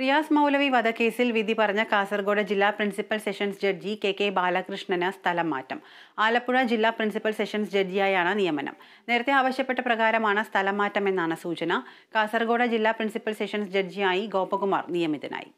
റിയാസ് മൗലവി വധക്കേസിൽ വിധി പറഞ്ഞ കാസർഗോഡ് ജില്ലാ principal sessions judge K K ബാലകൃഷ്ണന് സ്ഥലം മാറ്റം ആലപ്പുഴ ജില്ലാ പ്രിൻസിപ്പൽ സെഷൻസ് ജഡ്ജിയായാണ് നിയമനം നേരത്തെ ആവശ്യപ്പെട്ട പ്രകാരമാണ് സ്ഥലം മാറ്റമെന്നാണ് സൂചന കാസർഗോഡ് ജില്ലാ പ്രിൻസിപ്പൽ സെഷൻസ് ജഡ്ജിയായി ഗോപകുമാർ നിയമിതനായി